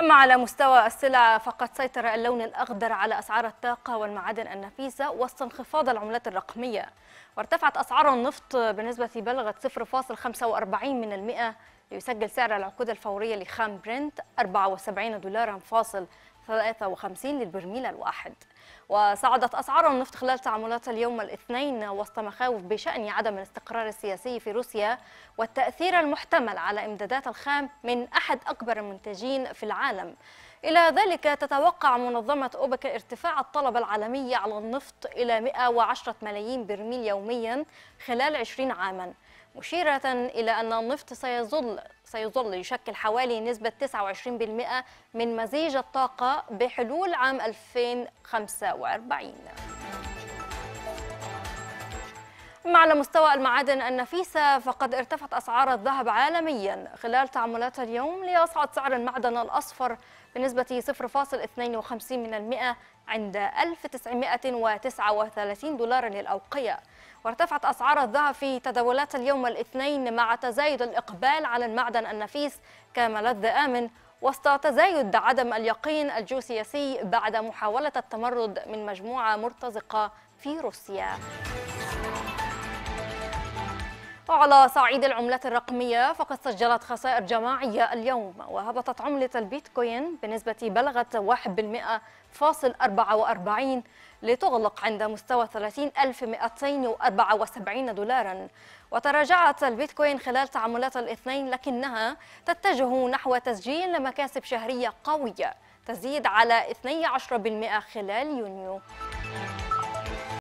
أما على مستوى السلع فقد سيطر اللون الأخضر على أسعار الطاقة والمعادن النفيسة وسط انخفاض العملات الرقمية وارتفعت أسعار النفط بنسبة بلغت 0.45 من المئة ليسجل سعر العقود الفورية لخام برنت 74 دولارا فاصل 53 للبرميل الواحد وصعدت أسعار النفط خلال تعاملات اليوم الاثنين وسط مخاوف بشأن عدم الاستقرار السياسي في روسيا والتأثير المحتمل على إمدادات الخام من أحد أكبر المنتجين في العالم إلى ذلك تتوقع منظمة أوبك ارتفاع الطلب العالمي على النفط إلى 110 ملايين برميل يوميا خلال 20 عاما مشيرة إلى أن النفط سيظل سيظل يشكل حوالي نسبة 29% من مزيج الطاقة بحلول عام 2045 أما على مستوى المعادن النفيسة فقد ارتفعت أسعار الذهب عالميا خلال تعاملات اليوم ليصعد سعر المعدن الأصفر بنسبة 0.52 من المئة عند 1939 دولارا للأوقية وارتفعت أسعار الذهب في تداولات اليوم الاثنين مع تزايد الإقبال على المعدن النفيس كملذ آمن وسط تزايد عدم اليقين الجيوسياسي بعد محاولة التمرد من مجموعة مرتزقة في روسيا. وعلى صعيد العملات الرقمية فقد سجلت خسائر جماعية اليوم وهبطت عملة البيتكوين بنسبة بلغت 1.44 لتغلق عند مستوى 30274 دولارا وتراجعت البيتكوين خلال تعاملات الاثنين لكنها تتجه نحو تسجيل مكاسب شهرية قوية تزيد على 12% خلال يونيو